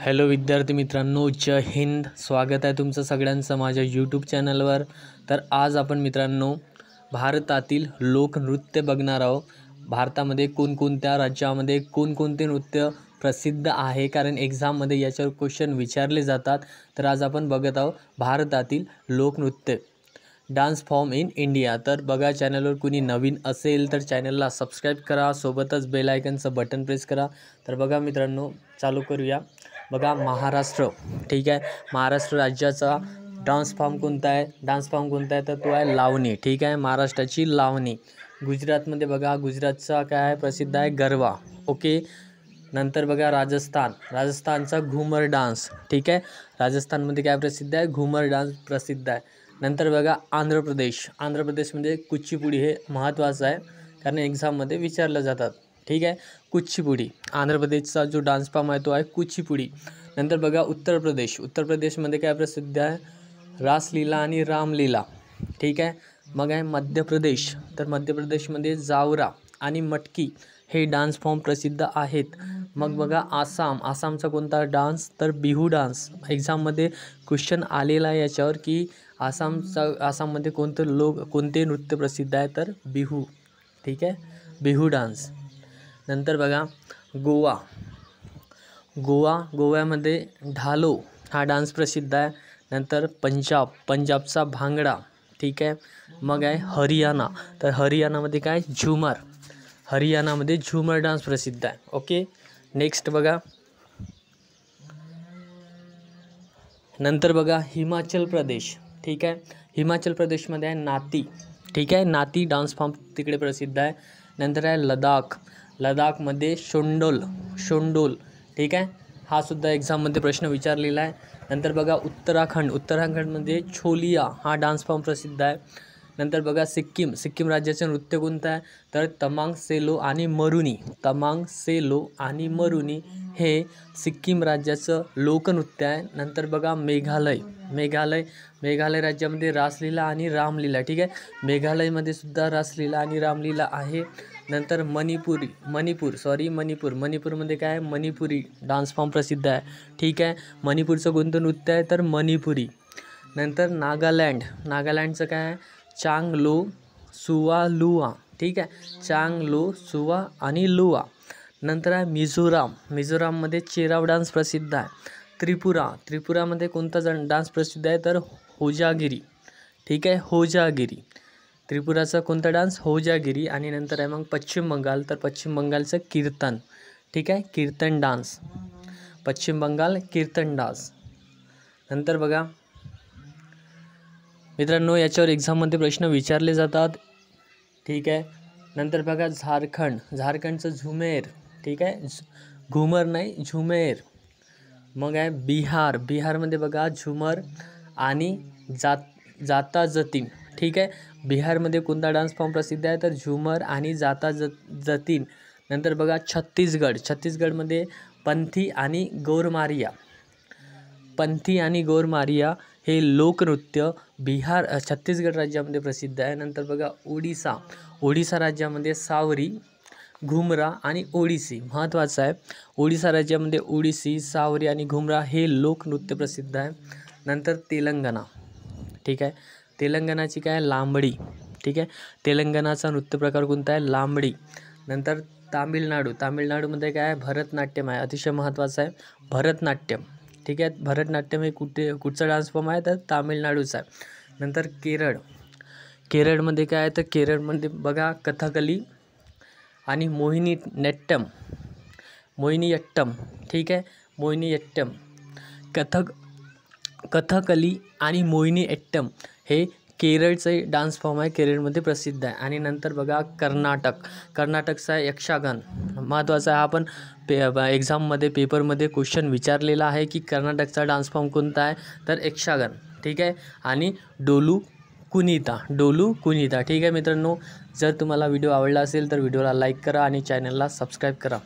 hello विद्यार्थी मित्रांनो जय हिंद स्वागत आहे तुमचं सगळ्यांचं माझ्या यूट्यूब चॅनलवर तर आज आपण मित्रांनो भारतातील लोकनृत्य बघणार आहोत भारतामध्ये कोणकोणत्या राज्यामध्ये कोणकोणते नृत्य प्रसिद्ध आहे कारण एक्झाममध्ये याच्यावर क्वेश्चन विचारले जातात तर आज आपण बघत आहोत भारतातील लोकनृत्य डान्स फॉर्म इन इंडिया तर बघा चॅनलवर कुणी नवीन असेल तर चॅनलला सबस्क्राईब करा सोबतच बेलायकनचं बटन प्रेस करा तर बघा मित्रांनो चालू करूया बगा महाराष्ट्र ठीक है महाराष्ट्र राज्याचा डान्स फॉर्म को आहे डान्स फॉर्म को आहे तो है लवनी ठीक आहे महाराष्ट्राची लवनी गुजरात बघा गुजरातचा काय आहे प्रसिद्ध है गरबा ओके नंतर बघा राजस्थान राजस्थान का घूमर डान्स ठीक आहे राजस्थानमध्ये काय प्रसिद्ध है घूमर डान्स प्रसिद्ध आहे नंतर बघा आंध्र प्रदेश आंध्र प्रदेशमध्ये कुच्चीपुडी हे महत्वाच है कारण एक्झाममध्ये विचार जता ठीक है कुच्चीपुडी आंध्र प्रदेश का जो डांस फॉर्म है तो है कुच्चीपुडी नंतर बगा उत्तर प्रदेश उत्तर प्रदेश प्रदेशमध्ये क्या प्रसिद्ध है रासलीला रामलीला ठीक है मग है मध्य प्रदेश तो मध्य प्रदेश प्रदेशमध्ये जावरा मटकी हे डान्स फॉर्म प्रसिद्ध आहेत मग बगा आसाम आसामचा को डान्स तर बिहू डान्स एक्झाममध्ये क्वेश्चन आलेला आहे याच्यावर की आसामचा आसाममध्ये कोणतं लोक को नृत्य प्रसिद्ध है तर बिहू ठीक है बिहू डान्स नंतर बोवा गोवा गोवा ढालो हा डांस प्रसिद्ध है नंतर पंजाब पंजाब सा भांगडा ठीक है मग है हरियाणा तो मधे का झूमर झुमर मधे झुमर डांस प्रसिद्ध है ओके नेक्स्ट बगा नंतर बगा हिमाचल प्रदेश ठीक है हिमाचल प्रदेश आहे नाती ठीक है नाती डान्स फॉर्म तिकडे प्रसिद्ध है नंतर है लद्दाख लडाखमध्ये शोंडोल शोंडोल ठीक है हा सुद्धा एक्झाममध्ये प्रश्न विचारलेला आहे नंतर बगा उत्तराखंड उत्तराखंडमध्ये छोलिया हा डांस फॉर्म प्रसिद्ध है नंतर बगा सिक्किम सिक्किम राज्याचे नृत्य को आहे तर तमांग सेलो आणि मरुनी तमांग सेलो आ मरुनी हे सिक्कीम राज्याचं लोकनृत्य है नंतर बगा मेघालय मेघालय मेघालय राज्य राज्यामध्ये रासलीला आणि रामलीला ठीक है मेघालय सुद्धा रासलीला आणि रामलीला आहे नंतर मणिपुरी मणिपूर सॉरी मणिपूर मणिपूरमध्ये काय आहे मणिपुरी डान्स फॉर्म प्रसिद्ध आहे ठीक आहे मणिपूरचं कोणतं नृत्य आहे तर मणिपुरी नंतर नागालँड नागालँडचं काय आहे चांगलो सुवा लुआ ठीक आहे चांगलो सुवा आणि लुआ नंतर आहे मिझोराम मिझोराममध्ये चेराव डान्स प्रसिद्ध आहे त्रिपुरा त्रिपुरामध्ये कोणता जण डान्स प्रसिद्ध आहे तर होजागिरी ठीक आहे होजागिरी त्रिपुराचा कोणता डान्स होजागिरी आणि नंतर आहे मग पश्चिम बंगाल तर पश्चिम बंगालचं कीर्तन ठीक आहे कीर्तन डान्स पश्चिम बंगाल कीर्तन डान्स नंतर बघा मित्रांनो याच्यावर एक्झाममध्ये प्रश्न विचारले जातात ठीक आहे नंतर बघा झारखंड झारखंडचं झुमेर ठीक आहे घुमर नाही झुमेर मग आहे बिहार बिहारमध्ये बघा झुमर आणि जात जाता जतीन ठीक है बिहार बिहारमध्ये कोणता डान्स फॉर्म प्रसिद्ध है तो झुमर आ जाता जत जतीन नंतर बघा छत्तीसगढ़ छत्तीसगडमध्ये पंथी आणि गौरमारिया पंथी आ गौरमारिया हे लोकनृत्य बिहार छत्तीसगड राज्यामध्ये प्रसिद्ध है नंतर बघा ओड़िशा ओडिसा राज्यामध्ये सावरी घुमरा आणि ओडिसी है ओडिशा राज्य राज्यामध्ये ओडिसी सावरी आणि घुमरा हे लोकनृत्य प्रसिद्ध है नंतर तेलंगना ठीक है तेलंगणाची काय लांबडी ठीक आहे तेलंगणाचा प्रकार कोणता आहे लांबडी नंतर तामिळनाडू तामिळनाडूमध्ये काय आहे भरतनाट्यम आहे अतिशय महत्त्वाचं आहे भरतनाट्यम ठीक आहे भरतनाट्यम हे कुठे कुठचा डान्स फॉर्म आहे तर तामिळनाडूचा आहे नंतर केरळ केरळमध्ये काय आहे तर केरळमध्ये बघा कथकली आणि मोहिनी नेट्टम मोहिनीयट्टम ठीक आहे मोहिनीयट्टम कथक कथकली आणि मोहिनीअट्टम हे केरल केरळचं डान्स फॉर्म है केरल केरळमध्ये प्रसिद्ध है आणि नंतर बघा कर्नाटक कर्नाटकचा यक्षगान महत्त्वाचा है अपन पे पेपर पेपरमध्ये क्वेश्चन विचार विचारलेला आहे की कर्नाटकचा डान्स फॉर्म को है तो यक्षगान ठीक है आोलू डोलू कुनिता डोलू कुनिता ठीक है मित्रनो जर तुम्हारा वीडियो आवला असेल तर व्हिडिओला लाईक करा चैनल चॅनलला सबस्क्राईब करा